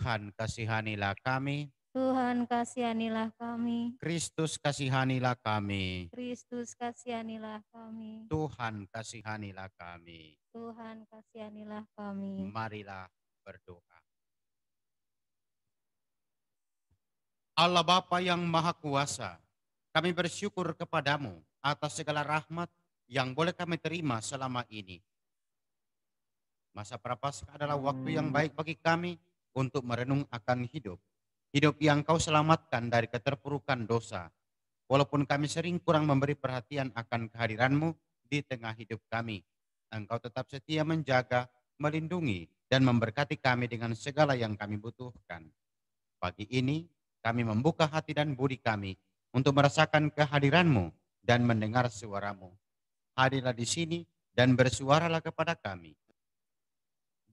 Tuhan kasihanilah kami. Tuhan kasihanilah kami. Kristus kasihanilah kami. Kristus kasihanilah kami. Tuhan kasihanilah kami. Tuhan kasihanilah kami. Marilah berdoa. Allah Bapa yang Maha Kuasa, kami bersyukur kepadamu atas segala rahmat yang boleh kami terima selama ini. Masa prapaskah adalah waktu yang hmm. baik bagi kami untuk merenung akan hidup. Hidup yang kau selamatkan dari keterpurukan dosa. Walaupun kami sering kurang memberi perhatian akan kehadiranmu di tengah hidup kami. Engkau tetap setia menjaga, melindungi, dan memberkati kami dengan segala yang kami butuhkan. Pagi ini kami membuka hati dan budi kami untuk merasakan kehadiranmu dan mendengar suaramu. Hadirlah di sini dan bersuaralah kepada kami.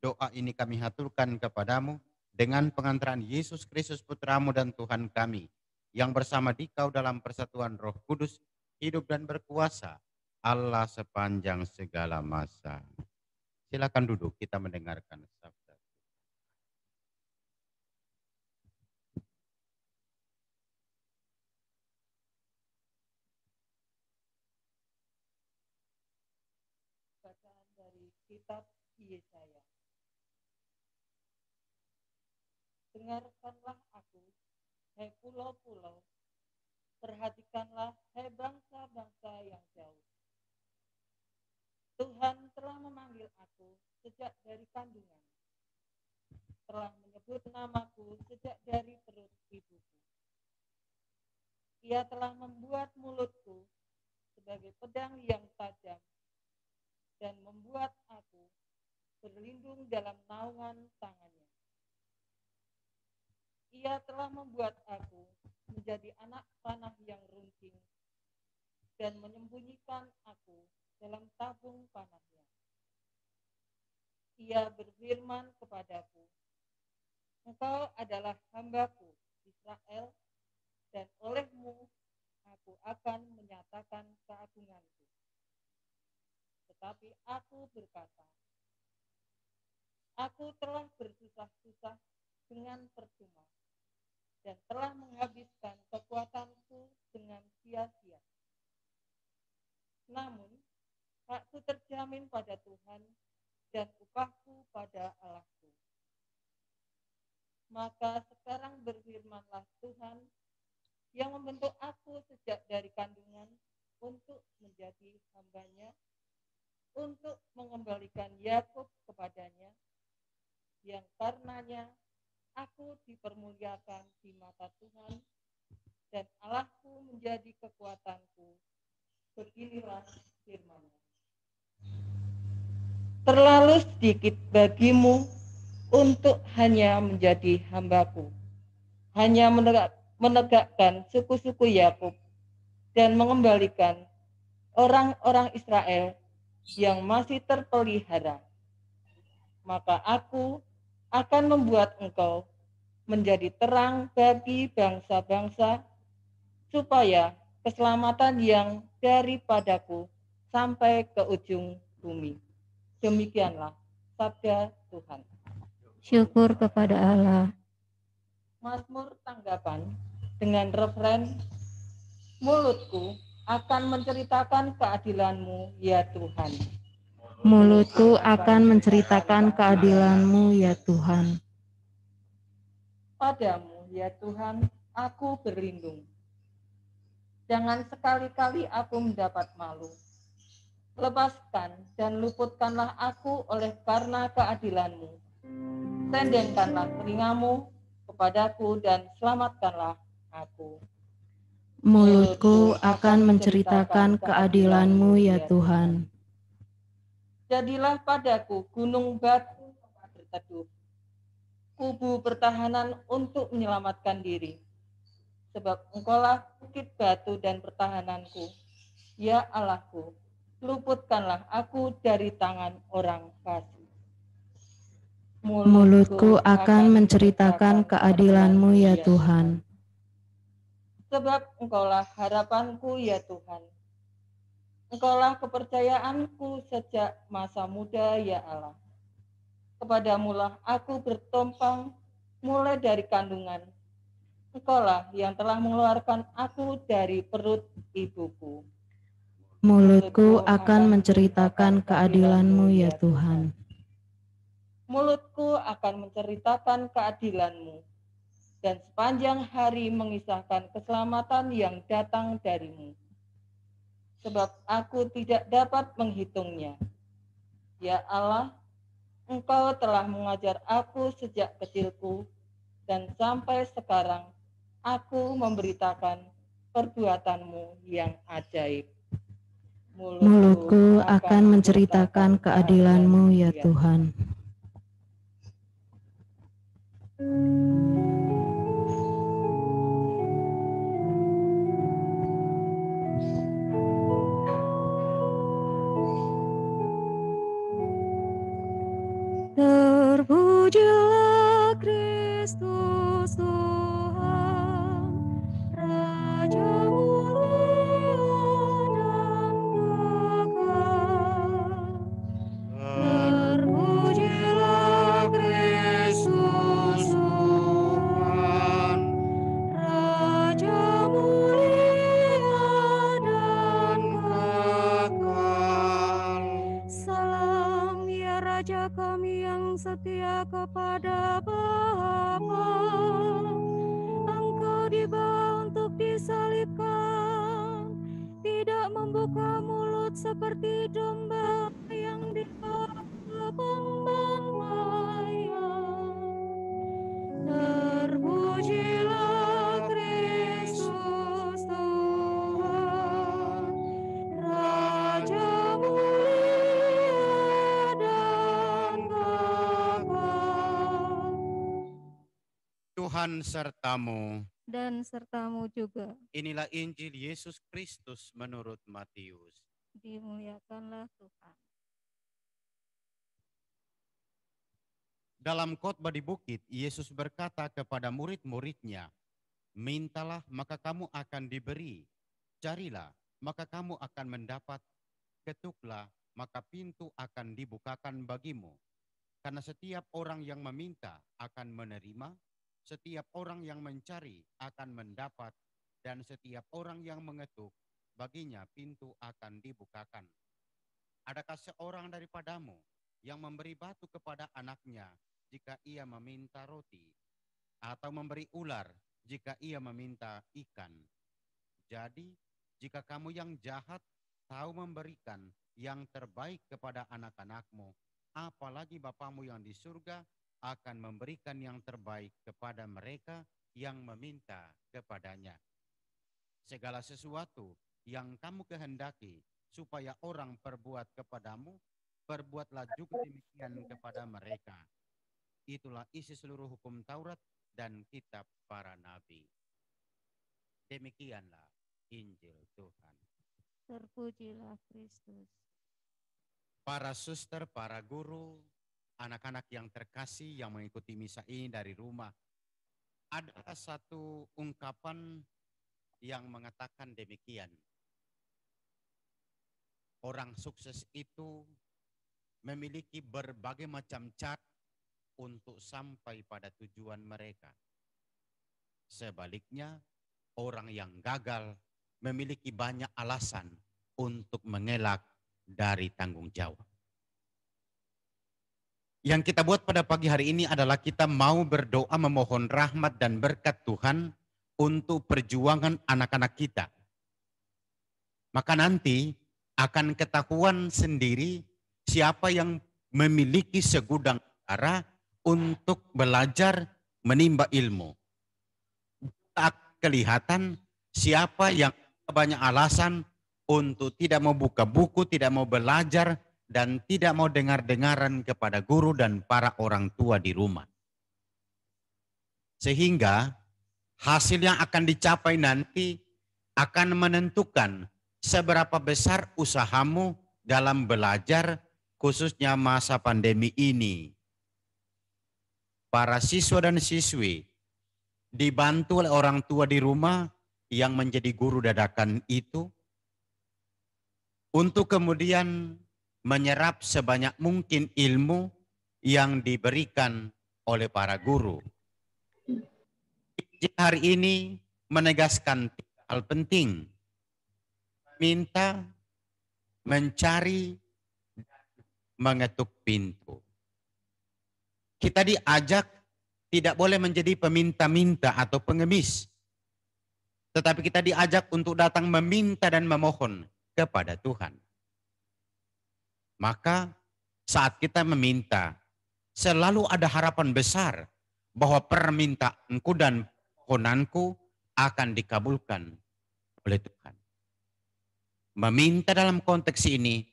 Doa ini kami haturkan kepadamu dengan pengantaran Yesus Kristus Putramu dan Tuhan kami, yang bersama dikau dalam persatuan roh kudus, hidup dan berkuasa, Allah sepanjang segala masa. Silakan duduk, kita mendengarkan sabda. Bacaan dari kitab Yesaya. Dengarkanlah aku, hei pulau-pulau, perhatikanlah hei bangsa-bangsa yang jauh. Tuhan telah memanggil aku sejak dari kandungan, telah menyebut namaku sejak dari perut ibuku. Ia telah membuat mulutku sebagai pedang yang tajam dan membuat aku berlindung dalam naungan tangannya. Ia telah membuat aku menjadi anak panah yang runcing dan menyembunyikan aku dalam tabung panahnya. Ia berfirman kepadaku, Engkau adalah hambaku, Israel, dan olehmu aku akan menyatakan keagunganku. Tetapi aku berkata, Aku telah bersusah-susah dengan percuma dan telah menghabiskan kekuatanku dengan sia-sia. Namun, hakku terjamin pada Tuhan dan upahku pada Allahku. Maka sekarang berfirmanlah Tuhan yang membentuk aku sejak dari kandungan untuk menjadi hambanya, untuk mengembalikan Yakub kepadanya, yang karenanya Aku dipermuliakan di mata Tuhan dan Allahku menjadi kekuatanku. Beginilah firman mu Terlalu sedikit bagimu untuk hanya menjadi hambaku, hanya menegak, menegakkan suku-suku Yakub dan mengembalikan orang-orang Israel yang masih terpelihara. Maka aku akan membuat engkau menjadi terang bagi bangsa-bangsa, supaya keselamatan yang daripadaku sampai ke ujung bumi. Demikianlah sabda Tuhan. Syukur kepada Allah. Mazmur tanggapan dengan referen mulutku akan menceritakan keadilanmu ya Tuhan mulutku akan menceritakan keadilanmu ya Tuhan. Padamu ya Tuhan, aku berlindung. Jangan sekali-kali aku mendapat malu. Lepaskan dan luputkanlah aku oleh karena keadilanmu. Tendengkanlah telingamu kepadaku dan selamatkanlah aku. Mulutku akan menceritakan keadilanmu ya Tuhan. Jadilah padaku gunung batu tempat berteduh, kubu pertahanan untuk menyelamatkan diri. Sebab engkaulah bukit batu dan pertahananku, ya Allahku, luputkanlah aku dari tangan orang fasik. Mulutku akan menceritakan keadilanmu ya, ya Tuhan. Sebab engkaulah harapanku ya Tuhan Engkaulah kepercayaanku sejak masa muda, ya Allah. Kepadamulah aku bertompang mulai dari kandungan. Engkaulah yang telah mengeluarkan aku dari perut ibuku. Mulutku akan menceritakan keadilanmu, ya, ya Tuhan. Mulutku akan menceritakan keadilanmu, dan sepanjang hari mengisahkan keselamatan yang datang darimu sebab aku tidak dapat menghitungnya. Ya Allah, Engkau telah mengajar aku sejak kecilku, dan sampai sekarang aku memberitakan perbuatanmu yang ajaib. Mulutku, akan menceritakan keadilanmu ya Tuhan. tu, tu. seperti domba yang dikepang bang layang. Terpujilah Kristus Tuhan, Raja mulia dan kekal. Tuhan sertamu dan sertamu juga. Inilah Injil Yesus Kristus menurut Matius dimuliakanlah Tuhan. Dalam khotbah di bukit, Yesus berkata kepada murid-muridnya, "Mintalah, maka kamu akan diberi; carilah, maka kamu akan mendapat; ketuklah, maka pintu akan dibukakan bagimu." Karena setiap orang yang meminta akan menerima, setiap orang yang mencari akan mendapat, dan setiap orang yang mengetuk baginya pintu akan dibukakan. Adakah seorang daripadamu yang memberi batu kepada anaknya jika ia meminta roti, atau memberi ular jika ia meminta ikan? Jadi, jika kamu yang jahat tahu memberikan yang terbaik kepada anak-anakmu, apalagi Bapamu yang di surga akan memberikan yang terbaik kepada mereka yang meminta kepadanya. Segala sesuatu yang kamu kehendaki supaya orang perbuat kepadamu, perbuatlah juga demikian kepada mereka. Itulah isi seluruh hukum Taurat dan kitab para nabi. Demikianlah Injil Tuhan. Terpujilah Kristus. Para suster, para guru, anak-anak yang terkasih yang mengikuti misa ini dari rumah, ada satu ungkapan yang mengatakan demikian orang sukses itu memiliki berbagai macam cara untuk sampai pada tujuan mereka. Sebaliknya, orang yang gagal memiliki banyak alasan untuk mengelak dari tanggung jawab. Yang kita buat pada pagi hari ini adalah kita mau berdoa memohon rahmat dan berkat Tuhan untuk perjuangan anak-anak kita. Maka nanti akan ketahuan sendiri siapa yang memiliki segudang cara untuk belajar menimba ilmu. Tak kelihatan siapa yang banyak alasan untuk tidak mau buka buku, tidak mau belajar, dan tidak mau dengar-dengaran kepada guru dan para orang tua di rumah. Sehingga hasil yang akan dicapai nanti akan menentukan seberapa besar usahamu dalam belajar khususnya masa pandemi ini. Para siswa dan siswi dibantu oleh orang tua di rumah yang menjadi guru dadakan itu untuk kemudian menyerap sebanyak mungkin ilmu yang diberikan oleh para guru. Hari ini menegaskan hal penting minta, mencari, mengetuk pintu. Kita diajak tidak boleh menjadi peminta-minta atau pengemis. Tetapi kita diajak untuk datang meminta dan memohon kepada Tuhan. Maka saat kita meminta, selalu ada harapan besar bahwa permintaanku dan honanku akan dikabulkan oleh Tuhan. Meminta dalam konteks ini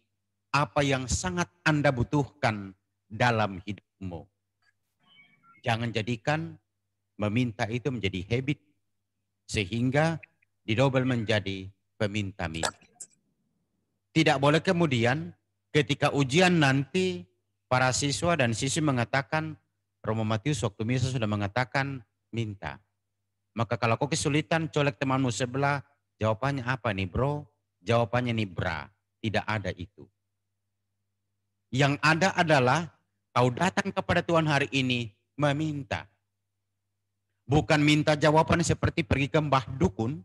apa yang sangat Anda butuhkan dalam hidupmu. Jangan jadikan meminta itu menjadi habit sehingga didobel menjadi peminta-minta. Tidak boleh kemudian ketika ujian nanti para siswa dan siswi mengatakan Romo Matius waktu misa sudah mengatakan minta. Maka kalau kau kesulitan colek temanmu sebelah, jawabannya apa nih bro? Jawabannya Nibra, tidak ada itu. Yang ada adalah kau datang kepada Tuhan hari ini meminta. Bukan minta jawaban seperti pergi ke mbah dukun,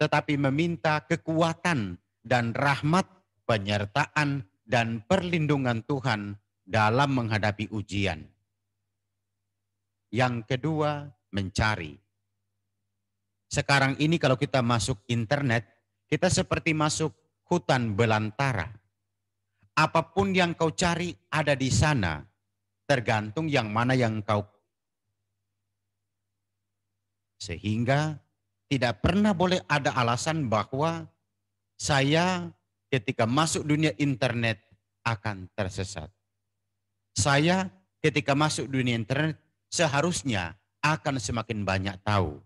tetapi meminta kekuatan dan rahmat, penyertaan, dan perlindungan Tuhan dalam menghadapi ujian. Yang kedua, mencari. Sekarang ini kalau kita masuk internet, kita seperti masuk hutan belantara. Apapun yang kau cari ada di sana, tergantung yang mana yang kau sehingga tidak pernah boleh ada alasan bahwa saya ketika masuk dunia internet akan tersesat. Saya ketika masuk dunia internet seharusnya akan semakin banyak tahu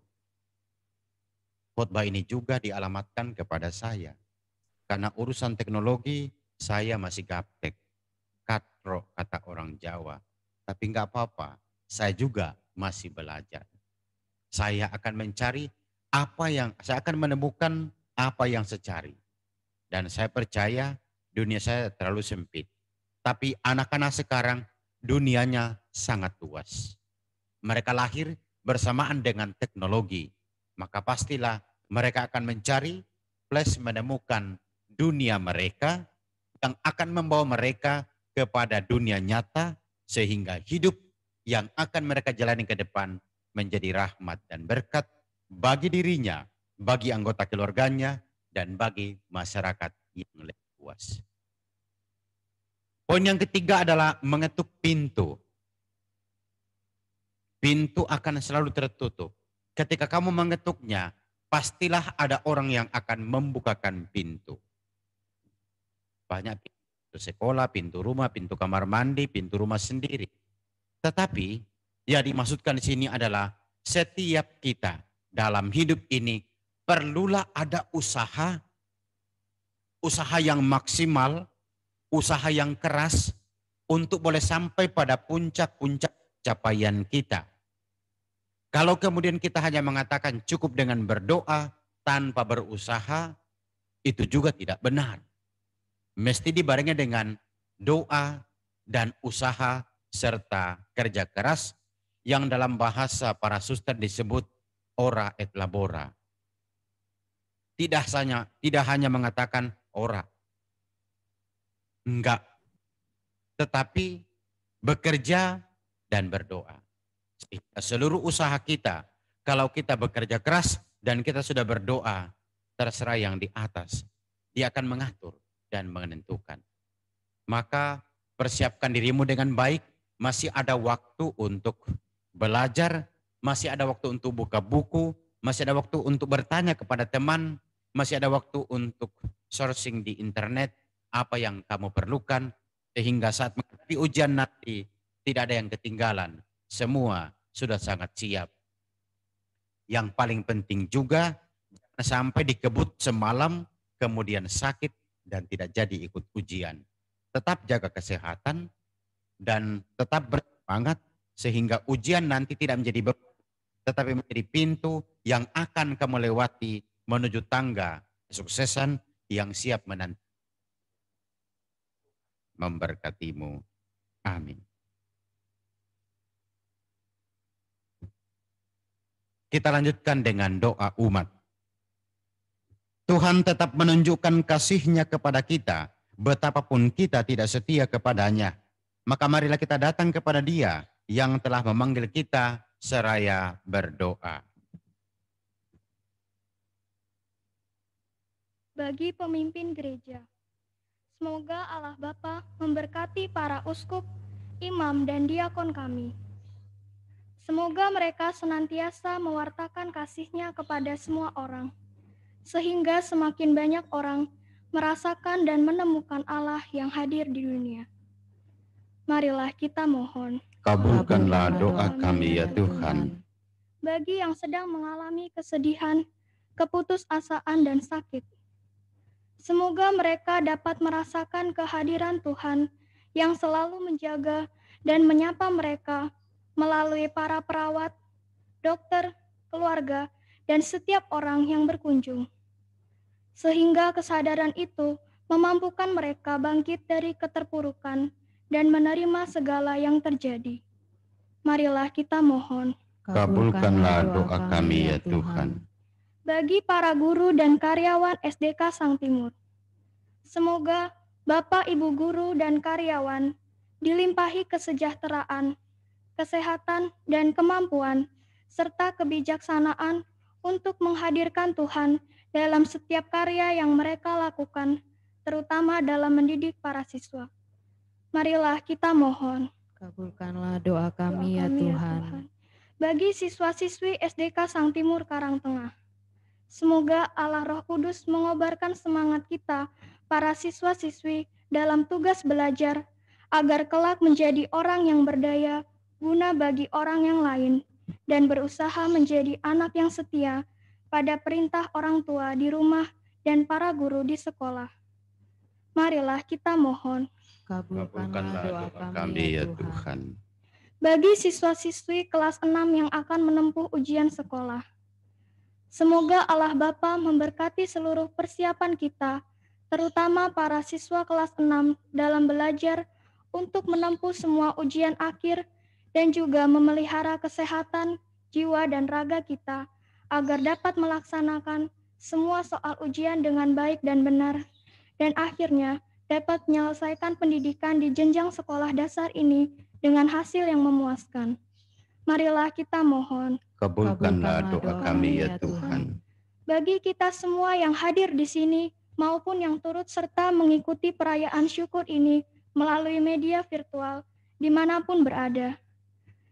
Khotbah ini juga dialamatkan kepada saya. Karena urusan teknologi saya masih gaptek. Katro kata orang Jawa. Tapi nggak apa-apa, saya juga masih belajar. Saya akan mencari apa yang, saya akan menemukan apa yang saya cari Dan saya percaya dunia saya terlalu sempit. Tapi anak-anak sekarang dunianya sangat luas. Mereka lahir bersamaan dengan teknologi. Maka pastilah mereka akan mencari plus menemukan dunia mereka yang akan membawa mereka kepada dunia nyata sehingga hidup yang akan mereka jalani ke depan menjadi rahmat dan berkat bagi dirinya, bagi anggota keluarganya, dan bagi masyarakat yang lebih luas. Poin yang ketiga adalah mengetuk pintu. Pintu akan selalu tertutup. Ketika kamu mengetuknya, pastilah ada orang yang akan membukakan pintu. Banyak pintu sekolah, pintu rumah, pintu kamar mandi, pintu rumah sendiri. Tetapi yang dimaksudkan di sini adalah setiap kita dalam hidup ini perlulah ada usaha, usaha yang maksimal, usaha yang keras untuk boleh sampai pada puncak-puncak capaian kita kalau kemudian kita hanya mengatakan cukup dengan berdoa tanpa berusaha, itu juga tidak benar. Mesti dibarengi dengan doa dan usaha serta kerja keras yang dalam bahasa para suster disebut ora et labora. Tidak hanya tidak hanya mengatakan ora. Enggak. Tetapi bekerja dan berdoa. Sehingga seluruh usaha kita, kalau kita bekerja keras dan kita sudah berdoa, terserah yang di atas. Dia akan mengatur dan menentukan. Maka persiapkan dirimu dengan baik, masih ada waktu untuk belajar, masih ada waktu untuk buka buku, masih ada waktu untuk bertanya kepada teman, masih ada waktu untuk sourcing di internet apa yang kamu perlukan sehingga saat menghadapi ujian nanti tidak ada yang ketinggalan semua sudah sangat siap. Yang paling penting juga sampai dikebut semalam kemudian sakit dan tidak jadi ikut ujian. Tetap jaga kesehatan dan tetap bersemangat sehingga ujian nanti tidak menjadi beban tetapi menjadi pintu yang akan kamu lewati menuju tangga kesuksesan yang siap menanti memberkatimu. Amin. Kita lanjutkan dengan doa umat. Tuhan tetap menunjukkan kasihnya kepada kita, betapapun kita tidak setia kepadanya. Maka marilah kita datang kepada dia yang telah memanggil kita seraya berdoa. Bagi pemimpin gereja, semoga Allah Bapa memberkati para uskup, imam, dan diakon kami, Semoga mereka senantiasa mewartakan kasihnya kepada semua orang, sehingga semakin banyak orang merasakan dan menemukan Allah yang hadir di dunia. Marilah kita mohon. Kabulkanlah doa kami ya, ya Tuhan. Bagi yang sedang mengalami kesedihan, keputusasaan, dan sakit, semoga mereka dapat merasakan kehadiran Tuhan yang selalu menjaga dan menyapa mereka melalui para perawat, dokter, keluarga, dan setiap orang yang berkunjung. Sehingga kesadaran itu memampukan mereka bangkit dari keterpurukan dan menerima segala yang terjadi. Marilah kita mohon. Kabulkanlah doa kami ya, ya Tuhan. Bagi para guru dan karyawan SDK Sang Timur. Semoga Bapak Ibu guru dan karyawan dilimpahi kesejahteraan kesehatan, dan kemampuan, serta kebijaksanaan untuk menghadirkan Tuhan dalam setiap karya yang mereka lakukan, terutama dalam mendidik para siswa. Marilah kita mohon. Kabulkanlah doa kami, ya doa kami ya, Tuhan. ya Tuhan. Bagi siswa-siswi SDK Sang Timur Karang Tengah, semoga Allah Roh Kudus mengobarkan semangat kita, para siswa-siswi, dalam tugas belajar, agar kelak menjadi orang yang berdaya guna bagi orang yang lain, dan berusaha menjadi anak yang setia pada perintah orang tua di rumah dan para guru di sekolah. Marilah kita mohon. Kabulkanlah doa kami, ya, ya Tuhan. Bagi siswa-siswi kelas 6 yang akan menempuh ujian sekolah, semoga Allah Bapa memberkati seluruh persiapan kita, terutama para siswa kelas 6 dalam belajar untuk menempuh semua ujian akhir dan juga memelihara kesehatan jiwa dan raga kita agar dapat melaksanakan semua soal ujian dengan baik dan benar, dan akhirnya dapat menyelesaikan pendidikan di jenjang sekolah dasar ini dengan hasil yang memuaskan. Marilah kita mohon. Kabulkanlah doa kami ya, ya Tuhan. Bagi kita semua yang hadir di sini maupun yang turut serta mengikuti perayaan syukur ini melalui media virtual dimanapun berada.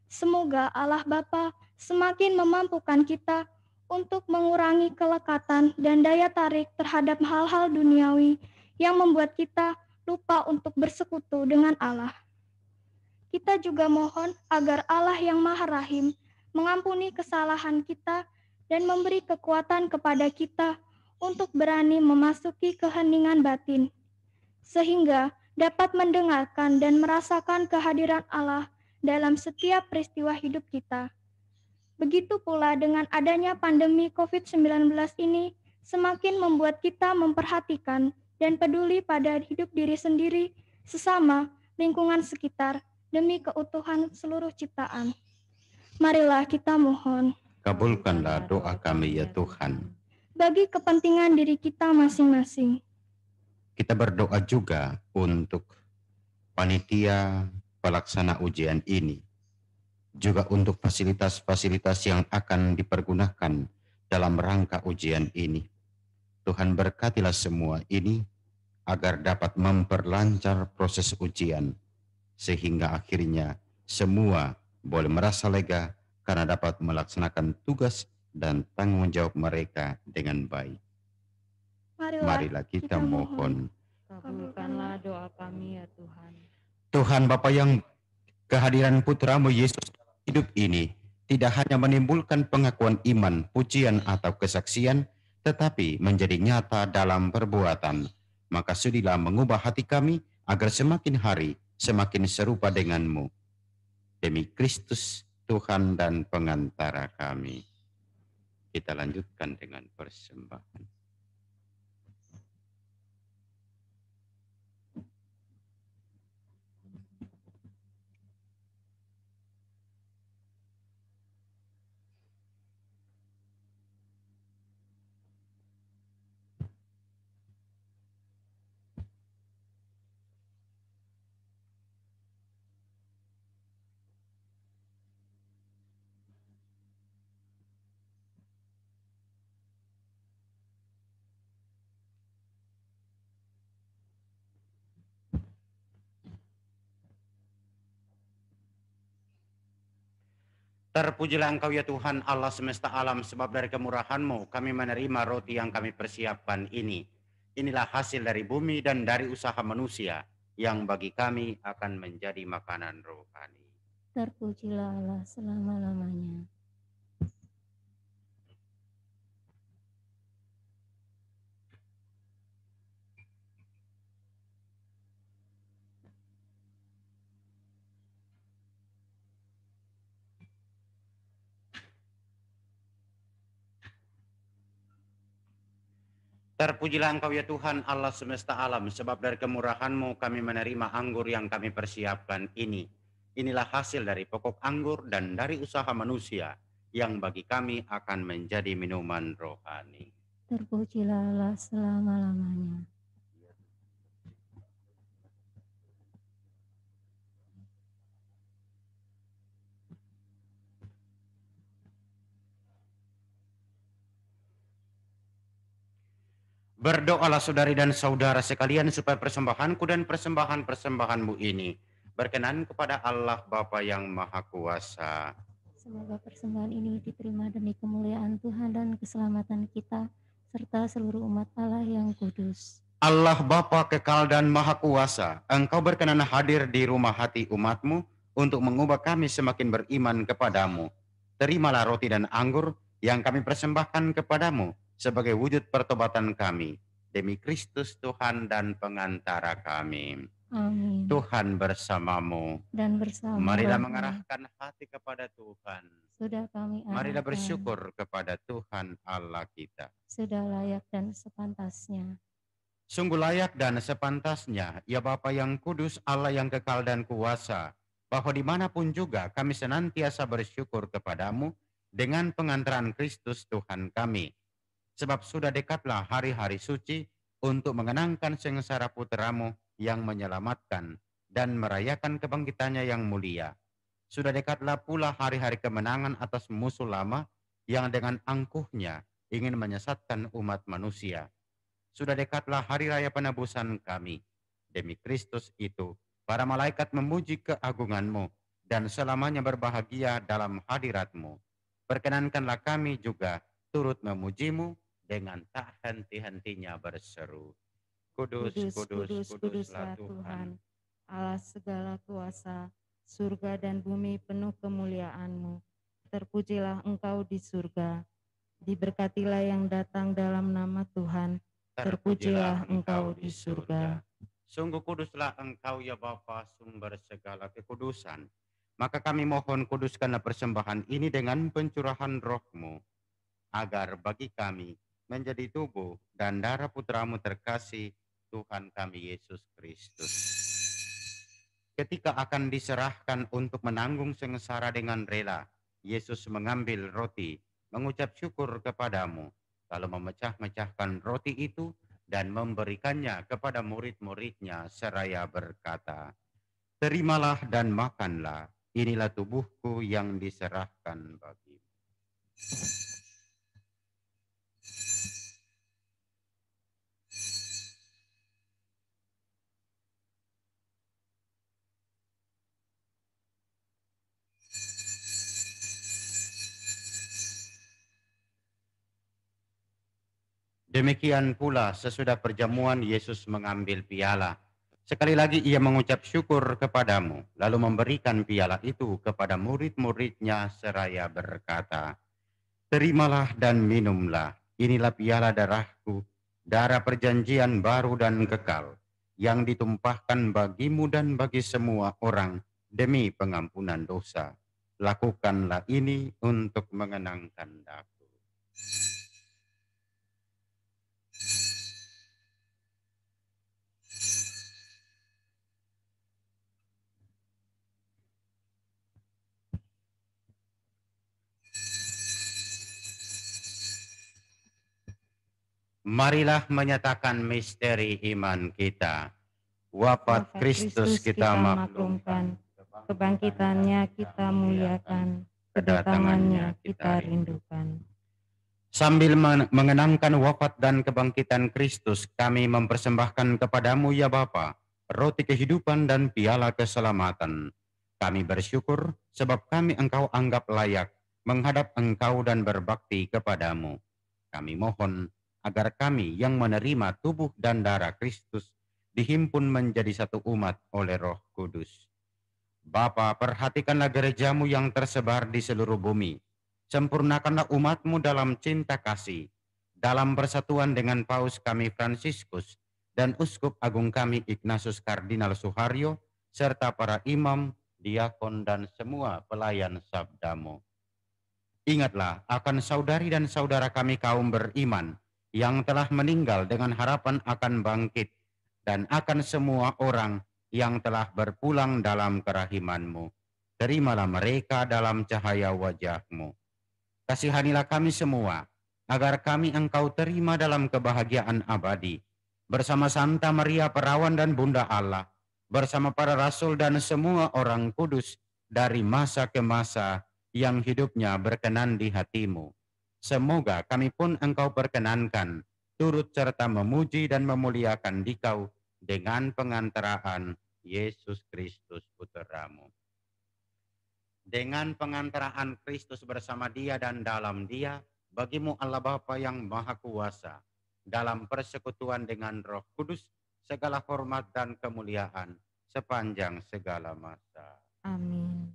Semoga Allah Bapa semakin memampukan kita untuk mengurangi kelekatan dan daya tarik terhadap hal-hal duniawi yang membuat kita lupa untuk bersekutu dengan Allah. Kita juga mohon agar Allah yang Maha Rahim mengampuni kesalahan kita dan memberi kekuatan kepada kita untuk berani memasuki keheningan batin, sehingga dapat mendengarkan dan merasakan kehadiran Allah dalam setiap peristiwa hidup kita. Begitu pula dengan adanya pandemi COVID-19 ini, semakin membuat kita memperhatikan dan peduli pada hidup diri sendiri, sesama, lingkungan sekitar, demi keutuhan seluruh ciptaan. Marilah kita mohon. Kabulkanlah doa kami ya Tuhan. Bagi kepentingan diri kita masing-masing. Kita berdoa juga untuk panitia pelaksana ujian ini, juga untuk fasilitas-fasilitas yang akan dipergunakan dalam rangka ujian ini. Tuhan berkatilah semua ini agar dapat memperlancar proses ujian sehingga akhirnya semua boleh merasa lega karena dapat melaksanakan tugas dan tanggung jawab mereka dengan baik. Marilah, Marilah kita, kita mohon. mohon. Kabulkanlah doa kami ya Tuhan. Tuhan Bapa yang kehadiran putramu Yesus dalam hidup ini tidak hanya menimbulkan pengakuan iman, pujian atau kesaksian, tetapi menjadi nyata dalam perbuatan. Maka sudilah mengubah hati kami agar semakin hari semakin serupa denganmu. Demi Kristus Tuhan dan pengantara kami. Kita lanjutkan dengan persembahan. Terpujilah Engkau ya Tuhan Allah semesta alam sebab dari kemurahan-Mu kami menerima roti yang kami persiapkan ini. Inilah hasil dari bumi dan dari usaha manusia yang bagi kami akan menjadi makanan rohani. Terpujilah Allah selama-lamanya. Terpujilah Engkau ya Tuhan Allah semesta alam, sebab dari kemurahan-Mu kami menerima anggur yang kami persiapkan ini. Inilah hasil dari pokok anggur dan dari usaha manusia yang bagi kami akan menjadi minuman rohani. Terpujilah Allah selama-lamanya. Berdoalah saudari dan saudara sekalian supaya persembahanku dan persembahan-persembahanmu ini berkenan kepada Allah Bapa yang Maha Kuasa. Semoga persembahan ini diterima demi kemuliaan Tuhan dan keselamatan kita serta seluruh umat Allah yang kudus. Allah Bapa kekal dan Maha Kuasa, Engkau berkenan hadir di rumah hati umatmu untuk mengubah kami semakin beriman kepadamu. Terimalah roti dan anggur yang kami persembahkan kepadamu sebagai wujud pertobatan kami demi Kristus Tuhan dan pengantara kami. Amin. Tuhan bersamamu. Dan bersama. Marilah mengarahkan hati kepada Tuhan. Sudah kami arahkan. Marilah bersyukur kepada Tuhan Allah kita. Sudah layak dan sepantasnya. Sungguh layak dan sepantasnya, ya Bapa yang kudus, Allah yang kekal dan kuasa, bahwa dimanapun juga kami senantiasa bersyukur kepadamu dengan pengantaran Kristus Tuhan kami, sebab sudah dekatlah hari-hari suci untuk mengenangkan sengsara puteramu yang menyelamatkan dan merayakan kebangkitannya yang mulia. Sudah dekatlah pula hari-hari kemenangan atas musuh lama yang dengan angkuhnya ingin menyesatkan umat manusia. Sudah dekatlah hari raya penebusan kami. Demi Kristus itu, para malaikat memuji keagunganmu dan selamanya berbahagia dalam hadiratmu. Perkenankanlah kami juga turut memujimu dengan tak henti-hentinya berseru. Kudus, kudus, kudus, kuduslah Tuhan, Allah segala kuasa, surga dan bumi penuh kemuliaan-Mu. Terpujilah Engkau di surga, diberkatilah yang datang dalam nama Tuhan, terpujilah Engkau di surga. Sungguh kuduslah Engkau ya Bapa sumber segala kekudusan. Maka kami mohon kuduskanlah persembahan ini dengan pencurahan rohmu, agar bagi kami menjadi tubuh dan darah putramu terkasih Tuhan kami Yesus Kristus. Ketika akan diserahkan untuk menanggung sengsara dengan rela, Yesus mengambil roti, mengucap syukur kepadamu, lalu memecah-mecahkan roti itu dan memberikannya kepada murid-muridnya seraya berkata, Terimalah dan makanlah, inilah tubuhku yang diserahkan bagimu. Demikian pula sesudah perjamuan Yesus mengambil piala. Sekali lagi ia mengucap syukur kepadamu, lalu memberikan piala itu kepada murid-muridnya seraya berkata, Terimalah dan minumlah, inilah piala darahku, darah perjanjian baru dan kekal, yang ditumpahkan bagimu dan bagi semua orang demi pengampunan dosa. Lakukanlah ini untuk mengenangkan aku. marilah menyatakan misteri iman kita. Wafat Kristus kita, maklumkan, kebangkitannya kita muliakan, kedatangannya kita rindukan. Sambil mengenangkan wafat dan kebangkitan Kristus, kami mempersembahkan kepadamu ya Bapa, roti kehidupan dan piala keselamatan. Kami bersyukur sebab kami engkau anggap layak menghadap engkau dan berbakti kepadamu. Kami mohon agar kami yang menerima tubuh dan darah Kristus dihimpun menjadi satu umat oleh Roh Kudus. Bapa, perhatikanlah gerejamu yang tersebar di seluruh bumi. Sempurnakanlah umatmu dalam cinta kasih, dalam persatuan dengan Paus kami Fransiskus dan Uskup Agung kami Ignatius Kardinal Suharyo, serta para imam, diakon, dan semua pelayan sabdamu. Ingatlah akan saudari dan saudara kami kaum beriman yang telah meninggal dengan harapan akan bangkit dan akan semua orang yang telah berpulang dalam kerahimanmu. Terimalah mereka dalam cahaya wajahmu. Kasihanilah kami semua, agar kami engkau terima dalam kebahagiaan abadi. Bersama Santa Maria Perawan dan Bunda Allah, bersama para rasul dan semua orang kudus dari masa ke masa yang hidupnya berkenan di hatimu Semoga kami pun engkau perkenankan, turut serta memuji dan memuliakan dikau dengan pengantaraan Yesus Kristus Puteramu. Dengan pengantaraan Kristus bersama dia dan dalam dia, bagimu Allah Bapa yang Maha Kuasa, dalam persekutuan dengan roh kudus, segala hormat dan kemuliaan sepanjang segala masa. Amin.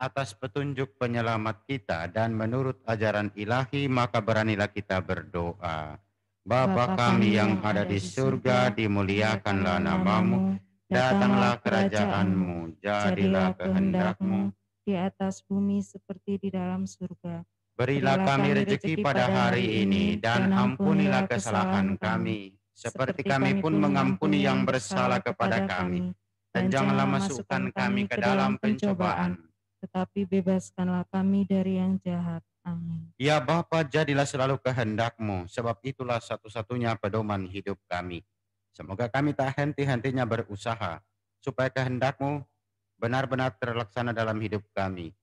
atas petunjuk penyelamat kita dan menurut ajaran ilahi maka beranilah kita berdoa. Bapa kami yang ada di surga, dimuliakanlah namamu, datanglah kerajaanmu, jadilah kehendakmu di atas bumi seperti di dalam surga. Berilah kami rezeki pada hari ini dan ampunilah kesalahan kami, seperti kami pun mengampuni yang bersalah kepada kami. Dan janganlah masukkan kami ke dalam pencobaan, tetapi bebaskanlah kami dari yang jahat. Amin. Ya Bapa, jadilah selalu kehendakmu, sebab itulah satu-satunya pedoman hidup kami. Semoga kami tak henti-hentinya berusaha, supaya kehendakmu benar-benar terlaksana dalam hidup kami.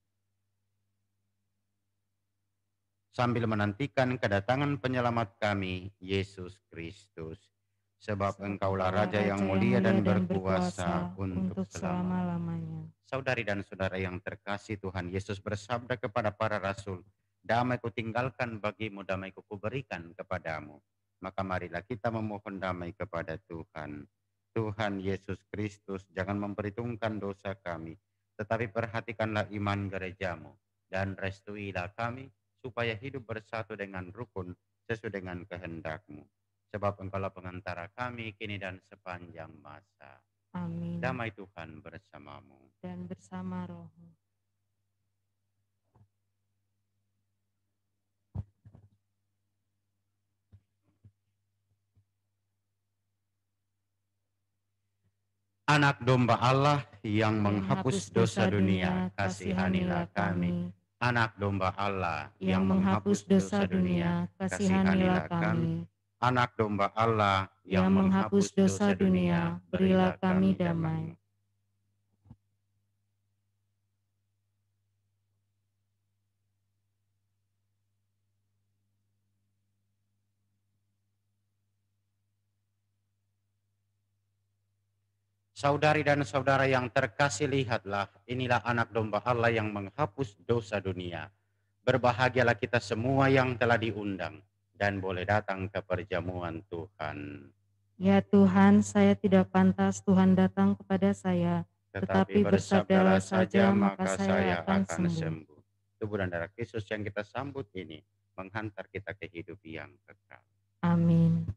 Sambil menantikan kedatangan penyelamat kami, Yesus Kristus sebab engkaulah Raja yang mulia dan berkuasa untuk selama-lamanya. Saudari dan saudara yang terkasih Tuhan Yesus bersabda kepada para rasul, damai ku tinggalkan bagimu, damai ku berikan kepadamu. Maka marilah kita memohon damai kepada Tuhan. Tuhan Yesus Kristus, jangan memperhitungkan dosa kami, tetapi perhatikanlah iman gerejamu, dan restuilah kami supaya hidup bersatu dengan rukun sesuai dengan kehendakmu. Sebab engkaulah pengantara kami kini dan sepanjang masa. Amin. Damai Tuhan bersamamu. Dan bersama rohmu. Anak domba Allah yang menghapus dosa dunia, kasihanilah kami. Anak domba Allah yang menghapus dosa dunia, kasihanilah kami. Anak domba Allah yang, yang menghapus dosa dunia, berilah kami damai. Saudari dan saudara yang terkasih lihatlah, inilah anak domba Allah yang menghapus dosa dunia. Berbahagialah kita semua yang telah diundang dan boleh datang ke perjamuan Tuhan. Ya Tuhan, saya tidak pantas Tuhan datang kepada saya, tetapi, tetapi bersabdalah saja maka saya akan sembuh. sembuh. Tubuh dan darah Kristus yang kita sambut ini menghantar kita ke hidup yang kekal. Amin.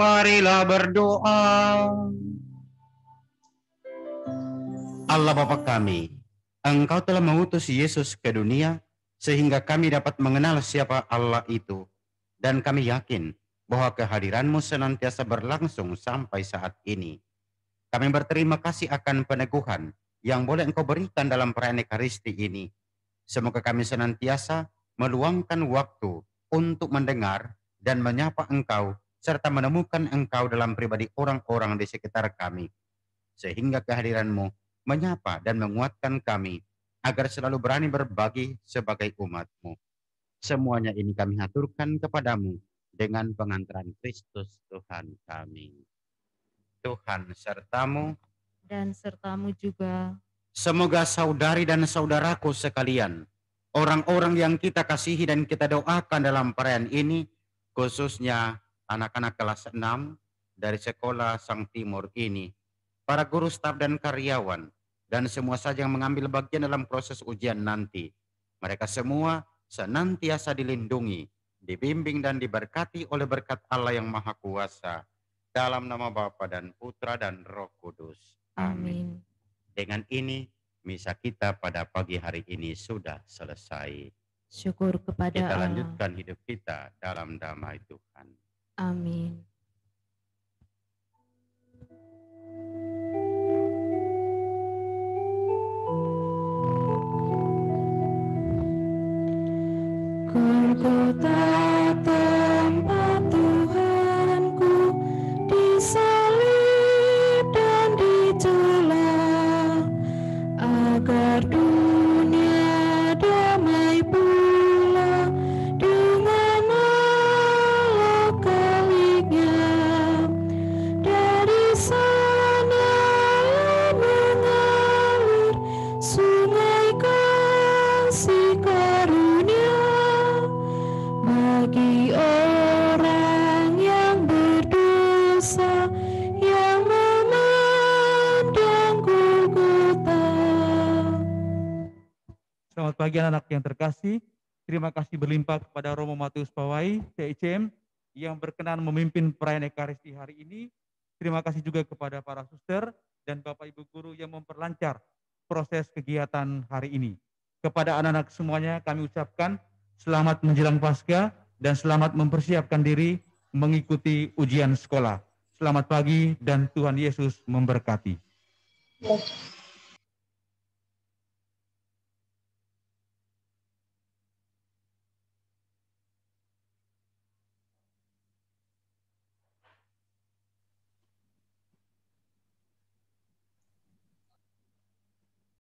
marilah berdoa. Allah Bapa kami, Engkau telah mengutus Yesus ke dunia sehingga kami dapat mengenal siapa Allah itu. Dan kami yakin bahwa kehadiranmu senantiasa berlangsung sampai saat ini. Kami berterima kasih akan peneguhan yang boleh engkau berikan dalam perayaan Ekaristi ini. Semoga kami senantiasa meluangkan waktu untuk mendengar dan menyapa engkau serta menemukan engkau dalam pribadi orang-orang di sekitar kami. Sehingga kehadiranmu menyapa dan menguatkan kami agar selalu berani berbagi sebagai umatmu. Semuanya ini kami haturkan kepadamu dengan pengantaran Kristus Tuhan kami. Tuhan sertamu dan sertamu juga. Semoga saudari dan saudaraku sekalian, orang-orang yang kita kasihi dan kita doakan dalam perayaan ini, khususnya anak-anak kelas 6 dari sekolah Sang Timur ini, para guru staf dan karyawan, dan semua saja yang mengambil bagian dalam proses ujian nanti. Mereka semua senantiasa dilindungi, dibimbing dan diberkati oleh berkat Allah yang Maha Kuasa dalam nama Bapa dan Putra dan Roh Kudus. Amin. Dengan ini misa kita pada pagi hari ini sudah selesai. Syukur kepada Allah. kita lanjutkan hidup kita dalam damai Tuhan. Amin. Kau tak. Bagian anak yang terkasih. Terima kasih berlimpah kepada Romo Matius Pawai, TICM, yang berkenan memimpin perayaan Ekaristi hari ini. Terima kasih juga kepada para suster dan Bapak Ibu Guru yang memperlancar proses kegiatan hari ini. Kepada anak-anak semuanya kami ucapkan selamat menjelang Paskah dan selamat mempersiapkan diri mengikuti ujian sekolah. Selamat pagi dan Tuhan Yesus memberkati. Yes.